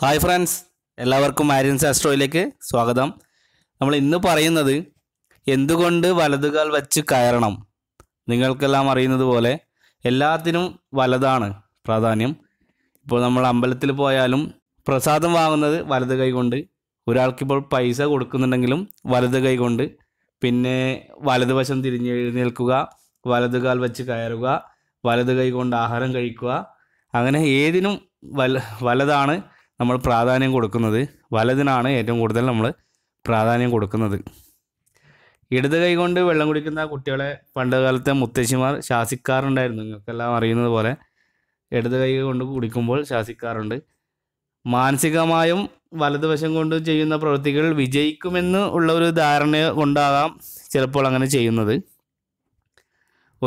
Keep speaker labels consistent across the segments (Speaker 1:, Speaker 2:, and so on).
Speaker 1: hi friends എല്ലാവർക്കും ആര്യൻസ് ആസ്ട്രോയിലേക്ക് സ്വാഗതം നമ്മൾ ഇന്ന് പറയുന്നത് എന്തുകൊണ്ട് വലതുകാൽ വച്ച് കയറണം നിങ്ങൾക്കെല്ലാം അറിയുന്നത് പോലെ എല്ലാത്തിനും വലതാണ് പ്രാധാന്യം ഇപ്പോൾ നമ്മൾ അമ്പലത്തിൽ പോയാലും പ്രസാദം വാങ്ങുന്നത് വലത് കൈ കൊണ്ട് ഒരാൾക്കിപ്പോൾ പൈസ കൊടുക്കുന്നുണ്ടെങ്കിലും വലത് കൈ കൊണ്ട് പിന്നെ വലതുവശം തിരിഞ്ഞ് എഴുന്നേൽക്കുക വലതുകാൽ വച്ച് കയറുക വലത് കൈ കൊണ്ട് ആഹാരം കഴിക്കുക അങ്ങനെ ഏതിനും വല വലതാണ് നമ്മൾ പ്രാധാന്യം കൊടുക്കുന്നത് വലതിനാണ് ഏറ്റവും കൂടുതൽ നമ്മൾ പ്രാധാന്യം കൊടുക്കുന്നത് ഇടത് കൊണ്ട് വെള്ളം കുടിക്കുന്ന കുട്ടികളെ പണ്ട് കാലത്തെ മുത്തശ്ശിമാർ ശാസിക്കാറുണ്ടായിരുന്നു നിങ്ങൾക്കെല്ലാം അറിയുന്നത് പോലെ ഇടത് കൈ കൊണ്ട് കുടിക്കുമ്പോൾ ശാസിക്കാറുണ്ട് മാനസികമായും വലതുവശം കൊണ്ട് ചെയ്യുന്ന പ്രവൃത്തികൾ വിജയിക്കുമെന്ന് ഉള്ള ഒരു ധാരണ കൊണ്ടാകാം ചിലപ്പോൾ അങ്ങനെ ചെയ്യുന്നത്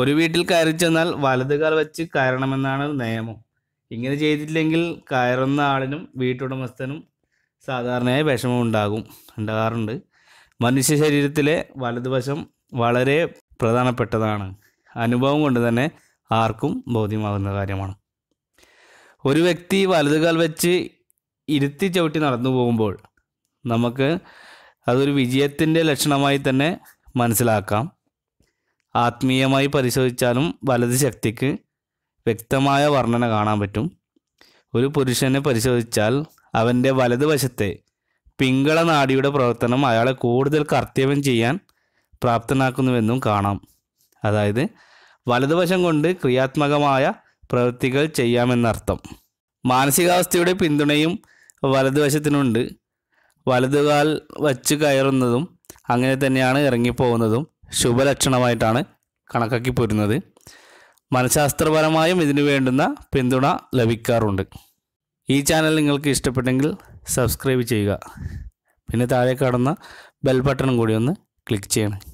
Speaker 1: ഒരു വീട്ടിൽ കയറി ചെന്നാൽ വലതുകാൽ വെച്ച് കയറണമെന്നാണ് നിയമം ഇങ്ങനെ ചെയ്തിട്ടില്ലെങ്കിൽ കയറുന്ന ആളിനും വീട്ടുടമസ്ഥനും സാധാരണയായി വിഷമം ഉണ്ടാകും ഉണ്ടാകാറുണ്ട് മനുഷ്യ ശരീരത്തിലെ വലതുവശം വളരെ പ്രധാനപ്പെട്ടതാണ് അനുഭവം കൊണ്ട് തന്നെ ആർക്കും ബോധ്യമാകുന്ന കാര്യമാണ് ഒരു വ്യക്തി വലതുകാൽ വെച്ച് ഇരുത്തി ചവിട്ടി നടന്നു പോകുമ്പോൾ നമുക്ക് അതൊരു വിജയത്തിൻ്റെ ലക്ഷണമായി തന്നെ മനസ്സിലാക്കാം ആത്മീയമായി പരിശോധിച്ചാലും വലത് ശക്തിക്ക് വ്യക്തമായ വർണ്ണന കാണാൻ പറ്റും ഒരു പുരുഷനെ പരിശോധിച്ചാൽ അവൻ്റെ വലതുവശത്തെ പിങ്കള നാടിയുടെ പ്രവർത്തനം അയാളെ കൂടുതൽ കർത്തവ്യം ചെയ്യാൻ പ്രാപ്തനാക്കുന്നുവെന്നും കാണാം അതായത് വലതുവശം കൊണ്ട് ക്രിയാത്മകമായ പ്രവൃത്തികൾ ചെയ്യാമെന്നർത്ഥം മാനസികാവസ്ഥയുടെ പിന്തുണയും വലതുവശത്തിനുണ്ട് വലതുകാൽ വച്ച് കയറുന്നതും അങ്ങനെ തന്നെയാണ് ഇറങ്ങിപ്പോകുന്നതും ശുഭലക്ഷണമായിട്ടാണ് കണക്കാക്കി പോരുന്നത് മനഃശാസ്ത്രപരമായും ഇതിനു വേണ്ടുന്ന പിന്തുണ ലഭിക്കാറുണ്ട് ഈ ചാനൽ നിങ്ങൾക്ക് ഇഷ്ടപ്പെട്ടെങ്കിൽ സബ്സ്ക്രൈബ് ചെയ്യുക പിന്നെ താഴെ കാണുന്ന ബെൽ ബട്ടണും കൂടി ഒന്ന് ക്ലിക്ക് ചെയ്യണം